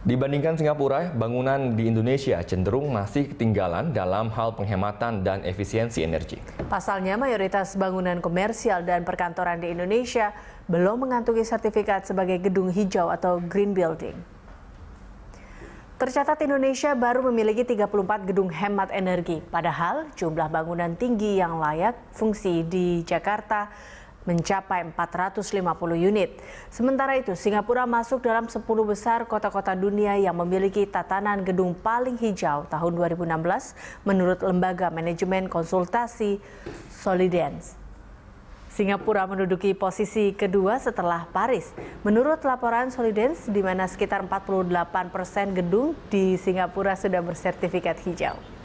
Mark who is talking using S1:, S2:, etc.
S1: Dibandingkan Singapura, bangunan di Indonesia cenderung masih ketinggalan dalam hal penghematan dan efisiensi energi.
S2: Pasalnya, mayoritas bangunan komersial dan perkantoran di Indonesia belum mengantungi sertifikat sebagai gedung hijau atau green building. Tercatat Indonesia baru memiliki 34 gedung hemat energi, padahal jumlah bangunan tinggi yang layak fungsi di Jakarta mencapai 450 unit. Sementara itu, Singapura masuk dalam 10 besar kota-kota dunia yang memiliki tatanan gedung paling hijau tahun 2016 menurut Lembaga Manajemen Konsultasi Solidens. Singapura menduduki posisi kedua setelah Paris. Menurut laporan Solidens, di mana sekitar 48 persen gedung di Singapura sudah bersertifikat hijau.